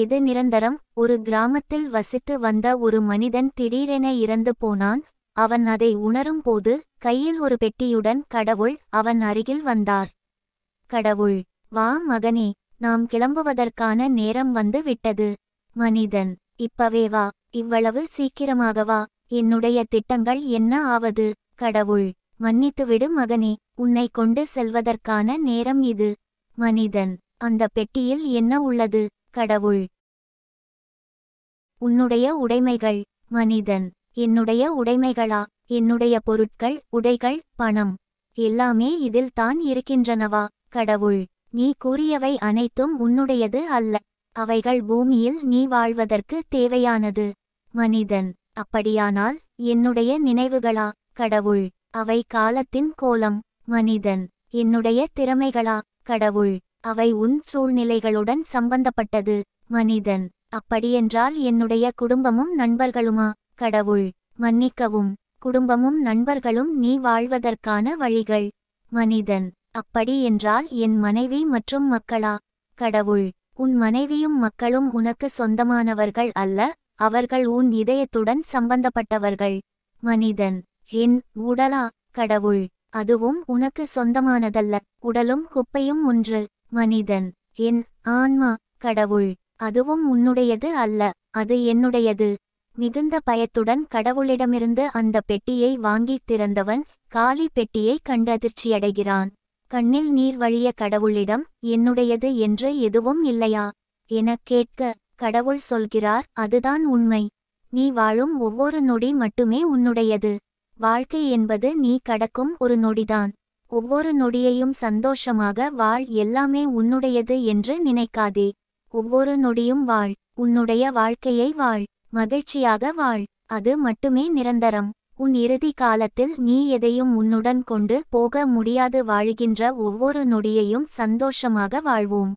இது நிரந்தரம் ஒரு கிராமத்தில் வசித்து வந்த ஒரு மனிதன் திடீரென இறந்து போனான் அவன் அதை உணரும் போது கையில் ஒரு பெட்டியுடன் கடவுள் அவன் அருகில் வந்தார் கடவுள் வா மகனே நாம் கிளம்புவதற்கான நேரம் வந்து விட்டது மனிதன் இப்பவே வா இவ்வளவு சீக்கிரமாகவா என்னுடைய திட்டங்கள் என்ன ஆவது கடவுள் மன்னித்துவிடு மகனே உன்னை கொண்டு செல்வதற்கான நேரம் இது மனிதன் அந்த பெட்டியில் என்ன உள்ளது கடவுள் உன்னுடைய உடைமைகள் மனிதன் என்னுடைய உடைமைகளா என்னுடைய பொருட்கள் உடைகள் பணம் எல்லாமே இதில் தான் இருக்கின்றனவா கடவுள் நீ கூறியவை அனைத்தும் உன்னுடையது அல்ல அவைகள் பூமியில் நீ வாழ்வதற்கு தேவையானது மனிதன் அப்படியானால் என்னுடைய நினைவுகளா கடவுள் அவை காலத்தின் கோலம் மனிதன் என்னுடைய திறமைகளா கடவுள் அவை உன் சூழ்நிலைகளுடன் சம்பந்தப்பட்டது மனிதன் அப்படியென்றால் என்னுடைய குடும்பமும் நண்பர்களுமா கடவுள் மன்னிக்கவும் குடும்பமும் நண்பர்களும் நீ வாழ்வதற்கான வழிகள் மனிதன் அப்படி என்றால் என் மனைவி மற்றும் மக்களா கடவுள் உன் மனைவியும் மக்களும் உனக்கு சொந்தமானவர்கள் அல்ல அவர்கள் உன் இதயத்துடன் சம்பந்தப்பட்டவர்கள் மனிதன் என் உடலா கடவுள் அதுவும் உனக்கு சொந்தமானதல்ல உடலும் குப்பையும் ஒன்று மனிதன் என் ஆன்மா கடவுள் அதுவும் உன்னுடையது அல்ல அது என்னுடையது மிகுந்த பயத்துடன் கடவுளிடமிருந்து அந்த பெட்டியை வாங்கி திறந்தவன் காலி பெட்டியை கண்டு அதிர்ச்சியடைகிறான் கண்ணில் நீர் வழிய கடவுளிடம் என்னுடையது என்று எதுவும் இல்லையா என கேட்க கடவுள் சொல்கிறார் அதுதான் உண்மை நீ வாழும் ஒவ்வொரு நொடி மட்டுமே உன்னுடையது வாழ்க்கை என்பது நீ கடக்கும் ஒரு நொடிதான் ஒவ்வொரு நொடியையும் சந்தோஷமாக வாழ் எல்லாமே உன்னுடையது என்று நினைக்காதே ஒவ்வொரு நொடியும் வாழ் உன்னுடைய வாழ்க்கையை வாழ் மகிழ்ச்சியாக வாழ் அது மட்டுமே நிரந்தரம் உன் இறுதி காலத்தில் நீ எதையும் உன்னுடன் கொண்டு போக முடியாது வாழ்கின்ற ஒவ்வொரு நொடியையும் சந்தோஷமாக வாழ்வோம்